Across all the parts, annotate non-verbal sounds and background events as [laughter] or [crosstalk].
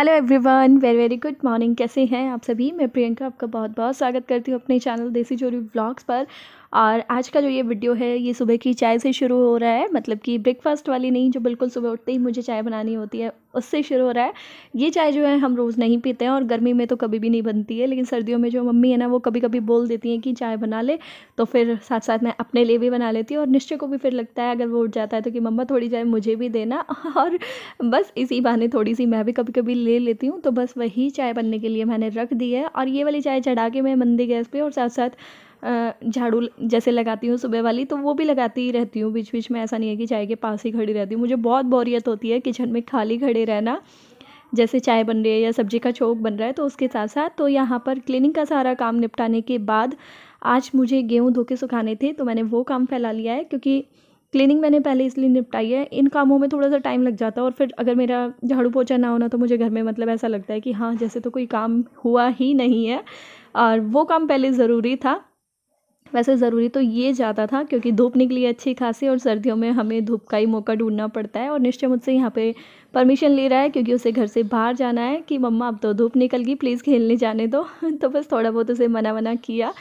hello everyone very very good morning कैसे हैं आप सभी मैं प्रियंका आपका बहुत बहुत स्वागत करती हूँ अपने चैनल देसी चोरी ब्लॉग्स पर और आज का जो ये वीडियो है ये सुबह की चाय से शुरू हो रहा है मतलब कि ब्रेकफास्ट वाली नहीं जो बिल्कुल सुबह उठते ही मुझे चाय बनानी होती है उससे शुरू हो रहा है ये चाय जो है हम रोज़ नहीं पीते हैं और गर्मी में तो कभी भी नहीं बनती है लेकिन सर्दियों में जो मम्मी है ना वो कभी कभी बोल देती हैं कि चाय बना ले तो फिर साथ साथ मैं अपने लिए भी बना लेती हूँ और निश्चय को भी फिर लगता है अगर वो उठ जाता है तो कि मम्मा थोड़ी चाय मुझे भी देना [laughs] और बस इसी बहाने थोड़ी सी मैं भी कभी कभी ले लेती हूँ तो बस वही चाय बनने के लिए मैंने रख दी है और ये वाली चाय चढ़ा के मैं मंदी गैस पर और साथ साथ झाड़ू जैसे लगाती हूँ सुबह वाली तो वो भी लगाती ही रहती हूँ बीच बीच में ऐसा नहीं है कि चाय के पास ही खड़ी रहती हूँ मुझे बहुत बोरियत होती है किचन में खाली खड़े रहना जैसे चाय बन रही है या सब्जी का चौक बन रहा है तो उसके साथ साथ तो यहाँ पर क्लीनिंग का सारा काम निपटाने के बाद आज मुझे गेहूँ धो के सुखाने थे तो मैंने वो काम फैला लिया है क्योंकि क्लीनिंग मैंने पहले इसलिए निपटाई है इन कामों में थोड़ा सा टाइम लग जाता है और फिर अगर मेरा झाड़ू पोछा ना होना तो मुझे घर में मतलब ऐसा लगता है कि हाँ जैसे तो कोई काम हुआ ही नहीं है और वो काम पहले ज़रूरी था वैसे ज़रूरी तो ये ज़्यादा था क्योंकि धूप निकली अच्छी खासी और सर्दियों में हमें धूप का ही मौका ढूंढना पड़ता है और निश्चय मुझसे यहाँ पे परमिशन ले रहा है क्योंकि उसे घर से बाहर जाना है कि मम्मा अब तो धूप निकल गई प्लीज़ खेलने जाने दो [laughs] तो बस थोड़ा बहुत उसे मना मना किया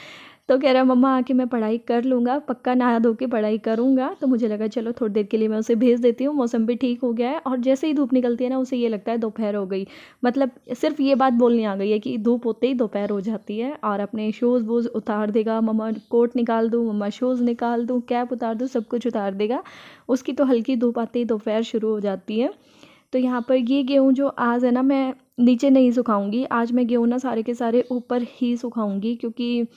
तो कह रहा मम्मा आके मैं पढ़ाई कर लूँगा पक्का नहा धो के पढ़ाई करूँगा तो मुझे लगा चलो थोड़ी देर के लिए मैं उसे भेज देती हूँ मौसम भी ठीक हो गया है और जैसे ही धूप निकलती है ना उसे ये लगता है दोपहर हो गई मतलब सिर्फ ये बात बोलने आ गई है कि धूप होते ही दोपहर हो जाती है और अपने शूज़ वूज़ उतार देगा मम्मा कोट निकाल दूँ मम्मा शूज़ निकाल दूँ कैप उतार दूँ सब कुछ उतार देगा उसकी तो हल्की धूप आती ही दोपहर शुरू हो जाती है तो यहाँ पर ये गेहूँ जो आज है ना मैं नीचे नहीं सुखाऊंगी आज मैं गेहूँ ना सारे के सारे ऊपर ही सुखाऊंगी क्योंकि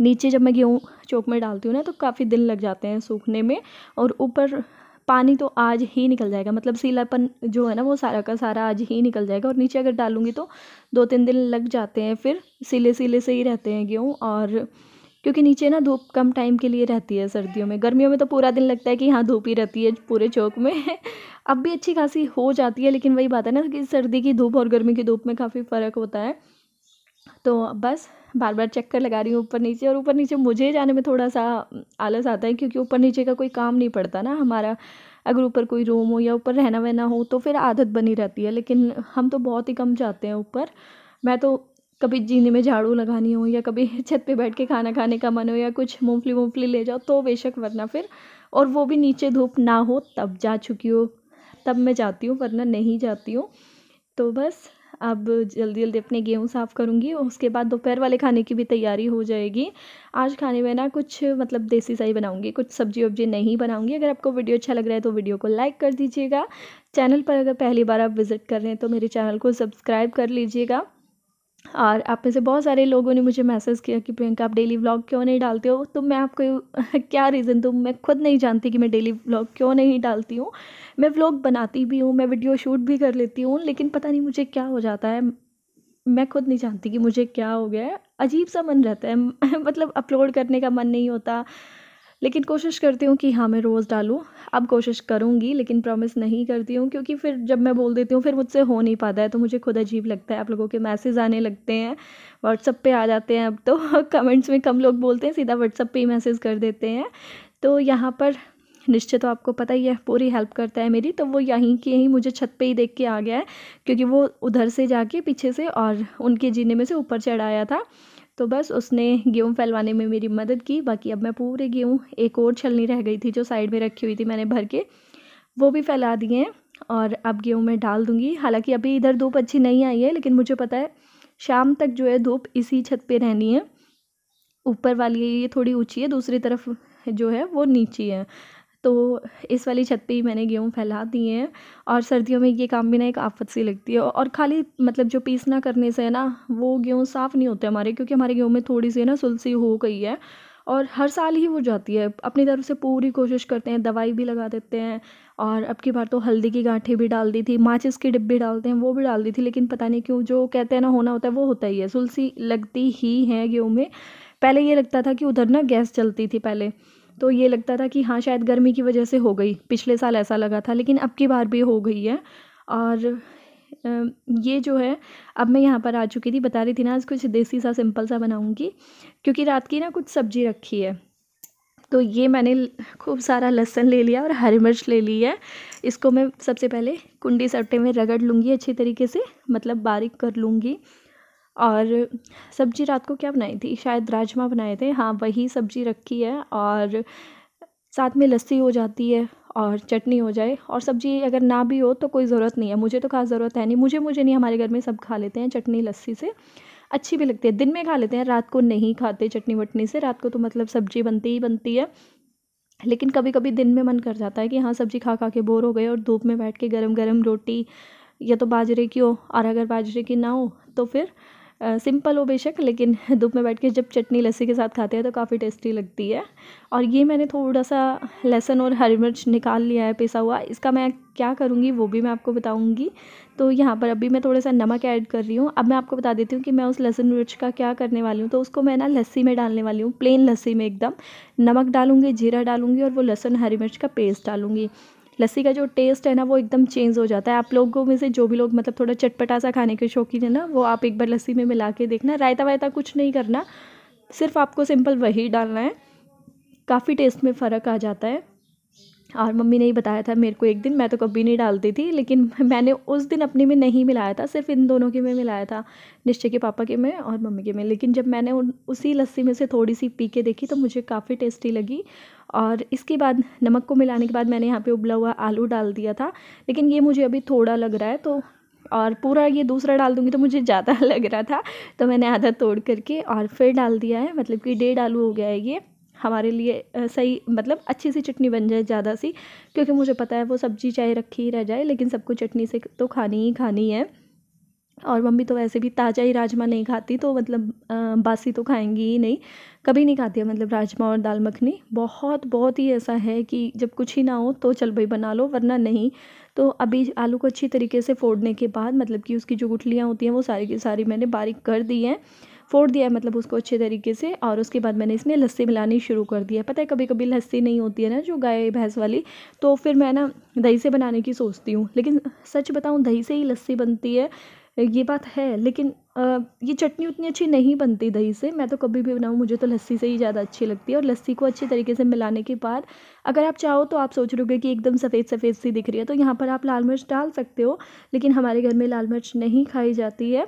नीचे जब मैं गेहूँ चौक में डालती हूँ ना तो काफ़ी दिन लग जाते हैं सूखने में और ऊपर पानी तो आज ही निकल जाएगा मतलब सीलापन जो है ना वो सारा का सारा आज ही निकल जाएगा और नीचे अगर डालूंगी तो दो तीन दिन लग जाते हैं फिर सीले सीले से ही रहते हैं गेहूँ और क्योंकि नीचे ना धूप कम टाइम के लिए रहती है सर्दियों में गर्मियों में तो पूरा दिन लगता है कि हाँ धूप ही रहती है पूरे चौक में [laughs] अब भी अच्छी खासी हो जाती है लेकिन वही बात है ना कि सर्दी की धूप और गर्मी की धूप में काफ़ी फ़र्क होता है तो बस बार बार चक्कर लगा रही हूँ ऊपर नीचे और ऊपर नीचे मुझे जाने में थोड़ा सा आलस आता है क्योंकि ऊपर नीचे का कोई काम नहीं पड़ता ना हमारा अगर ऊपर कोई रूम हो या ऊपर रहना वहना हो तो फिर आदत बनी रहती है लेकिन हम तो बहुत ही कम जाते हैं ऊपर मैं तो कभी जीने में झाड़ू लगानी हो या कभी छत पे बैठ के खाना खाने का मन हो या कुछ मूँगफली मूंगफली ले जाओ तो बेशक वरना फिर और वो भी नीचे धूप ना हो तब जा चुकी हो तब मैं जाती हूँ वरना नहीं जाती हूँ तो बस अब जल्दी जल्दी अपने गेहूँ साफ़ करूँगी उसके बाद दोपहर वाले खाने की भी तैयारी हो जाएगी आज खाने में ना कुछ मतलब देसी साई बनाऊँगी कुछ सब्जी वब्जी नहीं बनाऊँगी अगर आपको वीडियो अच्छा लग रहा है तो वीडियो को लाइक कर दीजिएगा चैनल पर अगर पहली बार आप विज़िट कर रहे हैं तो मेरे चैनल को सब्सक्राइब कर लीजिएगा और आप में से बहुत सारे लोगों ने मुझे मैसेज किया कि प्रियंका आप डेली व्लॉग क्यों नहीं डालते हो तो मैं आपको [laughs] क्या रीज़न दूँ तो मैं खुद नहीं जानती कि मैं डेली व्लॉग क्यों नहीं डालती हूँ मैं व्लॉग बनाती भी हूँ मैं वीडियो शूट भी कर लेती हूँ लेकिन पता नहीं मुझे क्या हो जाता है मैं खुद नहीं जानती कि मुझे क्या हो गया है अजीब सा मन रहता है [laughs] मतलब अपलोड करने का मन नहीं होता लेकिन कोशिश करती हूँ कि हाँ मैं रोज़ डालूँ अब कोशिश करूँगी लेकिन प्रॉमिस नहीं करती हूँ क्योंकि फिर जब मैं बोल देती हूँ फिर मुझसे हो नहीं पाता है तो मुझे खुद अजीब लगता है आप लोगों के मैसेज आने लगते हैं व्हाट्सअप पे आ जाते हैं अब तो कमेंट्स [laughs] में कम लोग बोलते हैं सीधा व्हाट्सअप पे ही मैसेज कर देते हैं तो यहाँ पर निश्चय तो आपको पता ही है पूरी हेल्प करता है मेरी तो वो यहीं की यहीं मुझे छत पे ही देख के आ गया है क्योंकि वो उधर से जाके पीछे से और उनके जीने में से ऊपर चढ़ाया था तो बस उसने गेहूँ फैलवाने में मेरी मदद की बाकी अब मैं पूरे गेहूँ एक और छलनी रह गई थी जो साइड में रखी हुई थी मैंने भर के वो भी फैला दिए हैं और अब गेहूँ मैं डाल दूँगी हालाँकि अभी इधर धूप अच्छी नहीं आई है लेकिन मुझे पता है शाम तक जो है धूप इसी छत पर रहनी है ऊपर वाली ये थोड़ी ऊँची है दूसरी तरफ जो है वो नीची है तो इस वाली छत पे ही मैंने गेहूँ फैला दिए हैं और सर्दियों में ये काम भी ना एक आफत सी लगती है और खाली मतलब जो पीसना करने से है ना वो गेहूँ साफ़ नहीं होते हमारे क्योंकि हमारे गेहूँ में थोड़ी सी ना सुलसी हो गई है और हर साल ही वो जाती है अपनी तरफ से पूरी कोशिश करते हैं दवाई भी लगा देते हैं और अब की बार तो हल्दी की गाँठी भी डाल दी थी माचिस की डिब्बी डालते हैं वो भी डाल दी थी लेकिन पता नहीं क्यों जो कहते हैं ना होना होता है वो होता ही है सुलसी लगती ही है गेहूँ में पहले ये लगता था कि उधर ना गैस चलती थी पहले तो ये लगता था कि हाँ शायद गर्मी की वजह से हो गई पिछले साल ऐसा लगा था लेकिन अब की बार भी हो गई है और ये जो है अब मैं यहाँ पर आ चुकी थी बता रही थी ना आज कुछ देसी सा सिंपल सा बनाऊँगी क्योंकि रात की ना कुछ सब्जी रखी है तो ये मैंने खूब सारा लहसुन ले लिया और हरी मिर्च ले ली है इसको मैं सबसे पहले कुंडी सट्टे में रगड़ लूँगी अच्छी तरीके से मतलब बारीक कर लूँगी और सब्ज़ी रात को क्या बनाई थी शायद राजमा बनाए थे हाँ वही सब्ज़ी रखी है और साथ में लस्सी हो जाती है और चटनी हो जाए और सब्ज़ी अगर ना भी हो तो कोई ज़रूरत नहीं है मुझे तो खास ज़रूरत है नहीं मुझे मुझे नहीं हमारे घर में सब खा लेते हैं चटनी लस्सी से अच्छी भी लगती है दिन में खा लेते हैं रात को नहीं खाते चटनी वटनी से रात को तो मतलब सब्ज़ी बनती ही बनती है लेकिन कभी कभी दिन में मन कर जाता है कि हाँ सब्ज़ी खा खा के बोर हो गए और धूप में बैठ के गरम गरम रोटी या तो बाजरे की हो और अगर बाजरे की ना हो तो फिर सिंपल हो बेशक लेकिन [laughs] धूप में बैठ के जब चटनी लस्सी के साथ खाते हैं तो काफ़ी टेस्टी लगती है और ये मैंने थोड़ा सा लहसन और हरी मिर्च निकाल लिया है पिसा हुआ इसका मैं क्या करूँगी वो भी मैं आपको बताऊँगी तो यहाँ पर अभी मैं थोड़ा सा नमक ऐड कर रही हूँ अब मैं आपको बता देती हूँ कि मैं उस लहसुन मिर्च का क्या करने वाली हूँ तो उसको मैं ना लस्सी में डालने वाली हूँ प्लेन लस्सी में एकदम नमक डालूँगी जीरा डालूँगी और वो लहसुन हरी मिर्च का पेस्ट डालूँगी लस्सी का जो टेस्ट है ना वो एकदम चेंज हो जाता है आप लोगों में से जो भी लोग मतलब थोड़ा चटपटा सा खाने के शौकीन है ना वो आप एक बार लस्सी में मिला के देखना रायता वायता कुछ नहीं करना सिर्फ आपको सिंपल वही डालना है काफ़ी टेस्ट में फ़र्क आ जाता है और मम्मी ने ही बताया था मेरे को एक दिन मैं तो कभी नहीं डालती थी लेकिन [laughs] मैंने उस दिन अपने में नहीं मिलाया था सिर्फ इन दोनों के में मिलाया था निश्चय के पापा के में और मम्मी के में लेकिन जब मैंने उन उसी लस्सी में से थोड़ी सी पी के देखी तो मुझे काफ़ी टेस्टी लगी और इसके बाद नमक को मिलाने के बाद मैंने यहाँ पर उबला हुआ आलू डाल दिया था लेकिन ये मुझे अभी थोड़ा लग रहा है तो और पूरा ये दूसरा डाल दूँगी तो मुझे [laughs] ज़्यादा लग रहा था तो मैंने आधा तोड़ करके और फिर डाल दिया है मतलब कि डेढ़ आलू हो गया है ये हमारे लिए सही मतलब अच्छी सी चटनी बन जाए ज़्यादा सी क्योंकि मुझे पता है वो सब्ज़ी चाहे रखी ही रह जाए लेकिन सबको चटनी से तो खानी ही खानी है और मम्मी तो वैसे भी ताज़ा ही राजमा नहीं खाती तो मतलब बासी तो खाएंगी ही नहीं कभी नहीं खाती है मतलब राजमा और दाल मखनी बहुत बहुत ही ऐसा है कि जब कुछ ही ना हो तो चल भाई बना लो वरना नहीं तो अभी आलू को अच्छी तरीके से फोड़ने के बाद मतलब कि उसकी जो गुठलियाँ होती हैं वो सारी की सारी मैंने बारीक कर दी हैं फोड़ दिया है मतलब उसको अच्छे तरीके से और उसके बाद मैंने इसमें लस्सी मिलानी शुरू कर दिया पता है कभी कभी लस्सी नहीं होती है ना जो गाय भैंस वाली तो फिर मैं ना दही से बनाने की सोचती हूँ लेकिन सच बताऊँ दही से ही लस्सी बनती है ये बात है लेकिन आ, ये चटनी उतनी अच्छी नहीं बनती दही से मैं तो कभी भी बनाऊँ मुझे तो लस्सी से ही ज़्यादा अच्छी लगती है और लस्सी को अच्छे तरीके से मिलाने के बाद अगर आप चाहो तो आप सोच रहे हो कि एकदम सफ़ेद सफ़ेद सी दिख रही है तो यहाँ पर आप लाल मिर्च डाल सकते हो लेकिन हमारे घर में लाल मिर्च नहीं खाई जाती है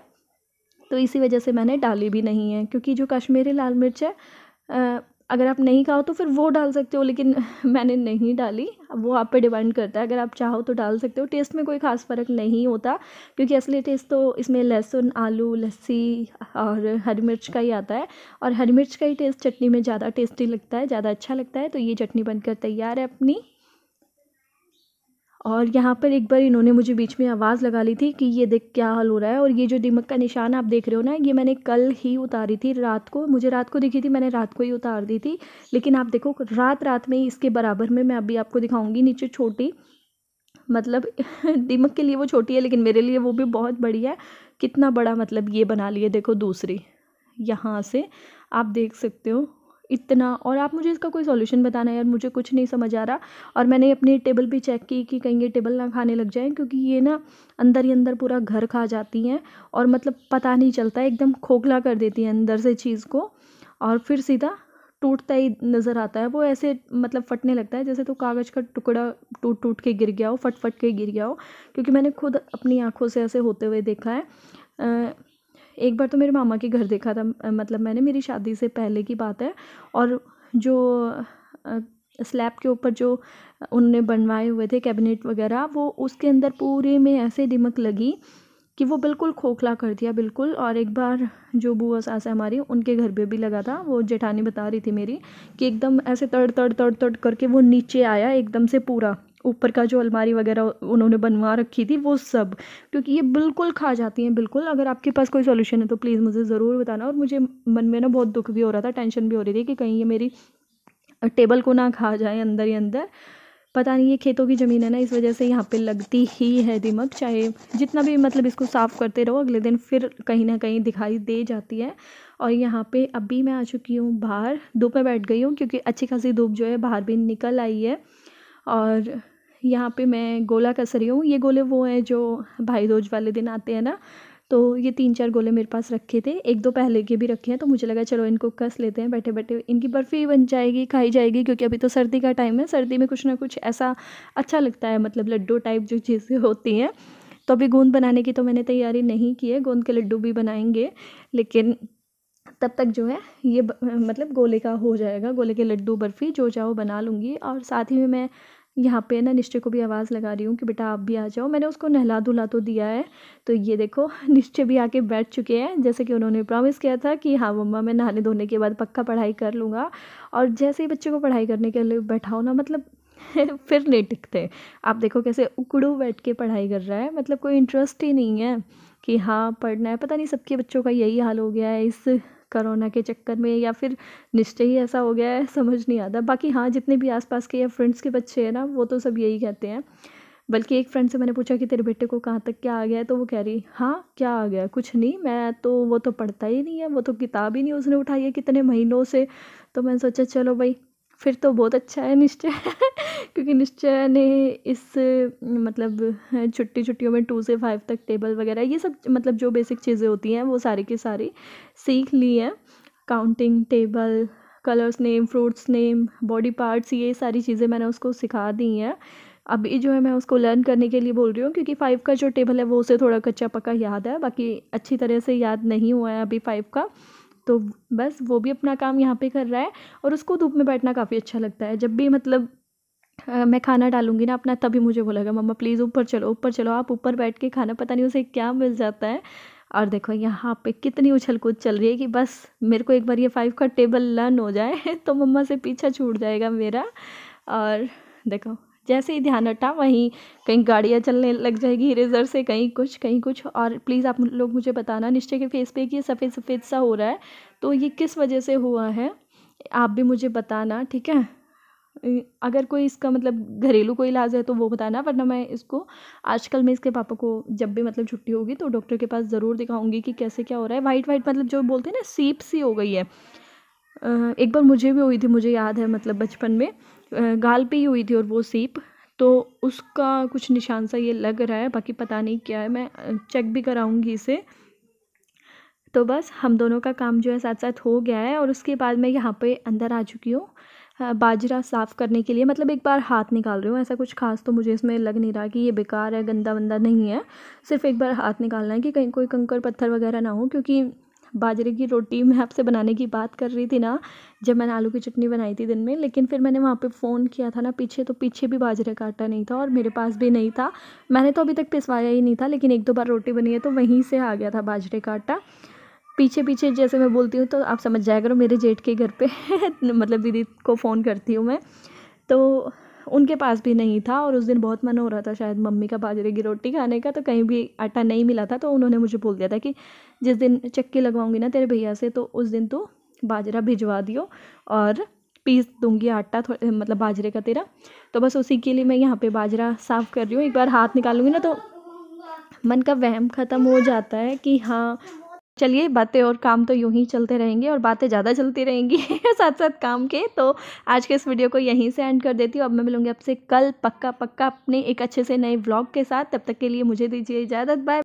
तो इसी वजह से मैंने डाली भी नहीं है क्योंकि जो कश्मीरी लाल मिर्च है अगर आप नहीं खाओ तो फिर वो डाल सकते हो लेकिन [laughs] मैंने नहीं डाली वो आप पे डिपेंड करता है अगर आप चाहो तो डाल सकते हो टेस्ट में कोई ख़ास फ़र्क नहीं होता क्योंकि असली टेस्ट तो इसमें लहसुन आलू लस्सी और हरी मिर्च का ही आता है और हरी मिर्च का ही टेस्ट चटनी में ज़्यादा टेस्टी लगता है ज़्यादा अच्छा लगता है तो ये चटनी बनकर तैयार है अपनी और यहाँ पर एक बार इन्होंने मुझे बीच में आवाज़ लगा ली थी कि ये देख क्या हाल हो रहा है और ये जो दिमक का निशान आप देख रहे हो ना ये मैंने कल ही उतारी थी रात को मुझे रात को दिखी थी मैंने रात को ही उतार दी थी लेकिन आप देखो रात रात में इसके बराबर में मैं अभी आपको दिखाऊँगी नीचे छोटी मतलब [laughs] दिमक के लिए वो छोटी है लेकिन मेरे लिए वो भी बहुत बड़ी है कितना बड़ा मतलब ये बना लिए देखो दूसरी यहाँ से आप देख सकते हो इतना और आप मुझे इसका कोई सॉल्यूशन बताना यार मुझे कुछ नहीं समझ आ रहा और मैंने अपनी टेबल भी चेक की कि कहीं ये टेबल ना खाने लग जाए क्योंकि ये ना अंदर ही अंदर पूरा घर खा जाती हैं और मतलब पता नहीं चलता एकदम खोखला कर देती हैं अंदर से चीज़ को और फिर सीधा टूटता ही नज़र आता है वो ऐसे मतलब फटने लगता है जैसे तो कागज़ का टुकड़ा टूट टूट के गिर गया हो फट फट के गिर गया हो क्योंकि मैंने खुद अपनी आँखों से ऐसे होते हुए देखा है एक बार तो मेरे मामा के घर देखा था मतलब मैंने मेरी शादी से पहले की बात है और जो स्लैब के ऊपर जो उनने बनवाए हुए थे कैबिनेट वगैरह वो उसके अंदर पूरे में ऐसे दिमक लगी कि वो बिल्कुल खोखला कर दिया बिल्कुल और एक बार जो बुआ सास है हमारी उनके घर पे भी लगा था वो जेठानी बता रही थी मेरी कि एकदम ऐसे तड़ तड़ तड़ तड़ करके वो नीचे आया एकदम से पूरा ऊपर का जो अलमारी वगैरह उन्होंने बनवा रखी थी वो सब क्योंकि ये बिल्कुल खा जाती हैं बिल्कुल अगर आपके पास कोई सोल्यूशन है तो प्लीज़ मुझे ज़रूर बताना और मुझे मन में ना बहुत दुख भी हो रहा था टेंशन भी हो रही थी कि कहीं ये मेरी टेबल को ना खा जाए अंदर ही अंदर पता नहीं ये खेतों की ज़मीन है ना इस वजह से यहाँ पे लगती ही है दिमक चाहे जितना भी मतलब इसको साफ़ करते रहो अगले दिन फिर कहीं ना कहीं दिखाई दे जाती है और यहाँ पे अभी मैं आ चुकी हूँ बाहर धूप में बैठ गई हूँ क्योंकि अच्छी खासी धूप जो है बाहर भी निकल आई है और यहाँ पे मैं गोला कस रही हूँ ये गोले वो हैं जो भाई रोज वाले दिन आते हैं ना तो ये तीन चार गोले मेरे पास रखे थे एक दो पहले के भी रखे हैं तो मुझे लगा चलो इनको कस लेते हैं बैठे बैठे इनकी बर्फ़ी बन जाएगी खाई जाएगी क्योंकि अभी तो सर्दी का टाइम है सर्दी में कुछ ना कुछ ऐसा अच्छा लगता है मतलब लड्डू टाइप जो चीज़ें होती हैं तो अभी गोंद बनाने की तो मैंने तैयारी नहीं की है गोंद के लड्डू भी बनाएंगे लेकिन तब तक जो है ये मतलब गोले का हो जाएगा गोले के लड्डू बर्फ़ी जो चाहो बना लूँगी और साथ ही में मैं यहाँ पे ना निश्चय को भी आवाज़ लगा रही हूँ कि बेटा आप भी आ जाओ मैंने उसको नहला धुला तो दिया है तो ये देखो [laughs] निश्चय भी आके बैठ चुके हैं जैसे कि उन्होंने प्रॉमिस किया था कि हाँ मम्मा मैं नहाने धोने के बाद पक्का पढ़ाई कर लूँगा और जैसे ही बच्चे को पढ़ाई करने के लिए बैठाओ ना मतलब [laughs] फिर नहीं टिकते आप देखो कैसे उकड़ू बैठ के पढ़ाई कर रहा है मतलब कोई इंटरेस्ट ही नहीं है कि हाँ पढ़ना है पता नहीं सबके बच्चों का यही हाल हो गया है इस करोना के चक्कर में या फिर निश्चय ही ऐसा हो गया है समझ नहीं आता बाकी हाँ जितने भी आसपास के या फ्रेंड्स के बच्चे हैं ना वो तो सब यही कहते हैं बल्कि एक फ्रेंड से मैंने पूछा कि तेरे बेटे को कहाँ तक क्या आ गया है तो वो कह रही हाँ क्या आ गया कुछ नहीं मैं तो वो तो पढ़ता ही नहीं है वो तो किताब ही नहीं उसने उठाई है कितने महीनों से तो मैंने सोचा चलो भाई फिर तो बहुत अच्छा है निश्चय [laughs] क्योंकि निश्चय ने इस मतलब छुट्टी छुट्टियों में टू से फाइव तक टेबल वगैरह ये सब मतलब जो बेसिक चीज़ें होती हैं वो सारी की सारी सीख ली हैं counting table colours name fruits name body parts ये सारी चीज़ें मैंने उसको सिखा दी हैं अभी जो है मैं उसको लर्न करने के लिए बोल रही हूँ क्योंकि फ़ाइव का जो टेबल है वो उसे थोड़ा कच्चा पक्का याद है बाकी अच्छी तरह से याद नहीं हुआ है अभी फ़ाइव का तो बस वो भी अपना काम यहाँ पे कर रहा है और उसको धूप में बैठना काफ़ी अच्छा लगता है जब भी मतलब आ, मैं खाना डालूंगी ना अपना तभी मुझे बोलेगा मम्मा प्लीज़ ऊपर चलो ऊपर चलो आप ऊपर बैठ के खाना पता नहीं उसे क्या मिल जाता है और देखो यहाँ पे कितनी उछल कूद चल रही है कि बस मेरे को एक बार ये फाइव का टेबल लर्न हो जाए [laughs] तो मम्मा से पीछा छूट जाएगा मेरा और देखो जैसे ही ध्यान हटा वहीं कहीं गाड़ियाँ चलने लग जाएगी इरेजर से कहीं कुछ कहीं कुछ और प्लीज़ आप लोग मुझे बताना निश्चय के फेस पे कि ये सफ़ेद सफ़ेद सा हो रहा है तो ये किस वजह से हुआ है आप भी मुझे बताना ठीक है अगर कोई इसका मतलब घरेलू कोई इलाज है तो वो बताना वरना मैं इसको आजकल मैं इसके पापा को जब भी मतलब छुट्टी होगी तो डॉक्टर के पास ज़रूर दिखाऊंगी कि कैसे क्या हो रहा है वाइट वाइट मतलब जो बोलते हैं ना सीप सी हो गई है एक बार मुझे भी हुई थी मुझे याद है मतलब बचपन में गाल पे ही हुई थी और वो सीप तो उसका कुछ निशान सा ये लग रहा है बाकी पता नहीं क्या है मैं चेक भी कराऊंगी इसे तो बस हम दोनों का काम जो है साथ साथ हो गया है और उसके बाद मैं यहाँ पे अंदर आ चुकी हूँ बाजरा साफ़ करने के लिए मतलब एक बार हाथ निकाल रही हूँ ऐसा कुछ खास तो मुझे इसमें लग नहीं रहा कि ये बेकार है गंदा वंदा नहीं है सिर्फ एक बार हाथ निकालना है कि कहीं कोई कंकर पत्थर वगैरह ना हो क्योंकि बाजरे की रोटी मैं आपसे बनाने की बात कर रही थी ना जब मैंने आलू की चटनी बनाई थी दिन में लेकिन फिर मैंने वहाँ पे फ़ोन किया था ना पीछे तो पीछे भी बाजरे का आटा नहीं था और मेरे पास भी नहीं था मैंने तो अभी तक पिसवाया ही नहीं था लेकिन एक दो बार रोटी बनी है तो वहीं से आ गया था बाजरे का आटा पीछे पीछे जैसे मैं बोलती हूँ तो आप समझ जाया करो मेरे जेठ के घर पर [laughs] मतलब दीदी को फ़ोन करती हूँ मैं तो उनके पास भी नहीं था और उस दिन बहुत मन हो रहा था शायद मम्मी का बाजरे की रोटी खाने का तो कहीं भी आटा नहीं मिला था तो उन्होंने मुझे बोल दिया था कि जिस दिन चक्की लगवाऊंगी ना तेरे भैया से तो उस दिन तो बाजरा भिजवा दियो और पीस दूंगी आटा थोड़ा मतलब बाजरे का तेरा तो बस उसी के लिए मैं यहाँ पर बाजरा साफ़ कर रही हूँ एक बार हाथ निकालूंगी ना तो मन का वहम ख़त्म हो जाता है कि हाँ चलिए बातें और काम तो यूं ही चलते रहेंगे और बातें ज़्यादा चलती रहेंगी [laughs] साथ साथ काम के तो आज के इस वीडियो को यहीं से एंड कर देती हूँ अब मैं मिलूँगी आपसे कल पक्का पक्का अपने एक अच्छे से नए ब्लॉग के साथ तब तक के लिए मुझे दीजिए इजाज़त बाय